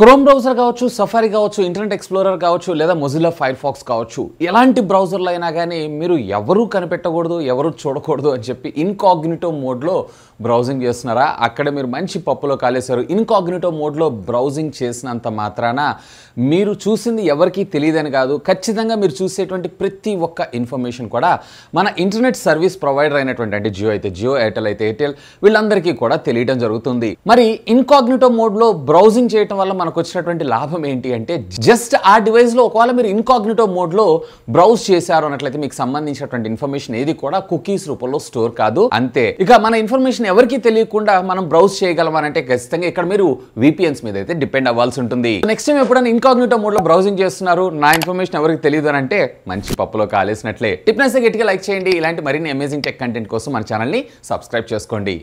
chrome browser కావచ్చు Safari కావచ్చు Internet Explorer కావచ్చు లేదా మొజిలా ఫైర్ ఫాక్స్ కావచ్చు ఎలాంటి బ్రౌజర్లు అయినా కానీ మీరు ఎవరు కనిపెట్టకూడదు ఎవరు చూడకూడదు అని చెప్పి ఇన్కాగ్నిటో మోడ్లో బ్రౌజింగ్ చేస్తున్నారా అక్కడ మీరు మంచి పప్పులో కాలేశారు ఇన్కాగ్నిటో మోడ్లో బ్రౌజింగ్ చేసినంత మాత్రాన మీరు చూసింది ఎవరికీ తెలియదని కాదు ఖచ్చితంగా మీరు చూసేటువంటి ప్రతి ఒక్క ఇన్ఫర్మేషన్ కూడా మన ఇంటర్నెట్ సర్వీస్ ప్రొవైడర్ అయినటువంటి అంటే జియో అయితే జియో ఎయిర్టెల్ అయితే ఎయిర్టెల్ వీళ్ళందరికీ కూడా తెలియడం జరుగుతుంది మరి ఇన్కాగ్నిటో మోడ్లో బ్రౌజింగ్ చేయటం వల్ల మనకు వచ్చినటువంటి లాభం ఏంటి అంటే జస్ట్ ఆ డివైస్లో ఒకవేళ మీరు ఇన్కాగ్నిటో మోడ్లో బ్రౌజ్ చేశారు అన్నట్లయితే మీకు సంబంధించినటువంటి ఇన్ఫర్మేషన్ ఏది కూడా కుకీస్ రూపంలో స్టోర్ కాదు అంతే ఇక మన ఇన్ఫర్మేషన్ ఎవరికి తెలియకుండా మనం బ్రౌజ్ చేయగలమనంటే ఖచ్చితంగా ఇక్కడ మీరు విపిఎన్స్ మీద అయితే డిపెండ్ అవ్వాల్సి ఉంటుంది నెక్స్ట్ టైం ఎప్పుడైనా ఇన్కాగ్నిటో మోడ్లో బ్రౌజింగ్ చేస్తున్నారు నా ఇన్ఫర్మేషన్ ఎవరికి తెలియదు అని అంటే మంచి పప్పులో కాలేసినట్లే టిప్నెస్ గట్టిగా లైక్ చేయండి ఇలాంటి మరిన్ని అమేజింగ్ టెక్ కంటెంట్ కోసం మన ఛానల్ని సబ్స్క్రైబ్ చేసుకోండి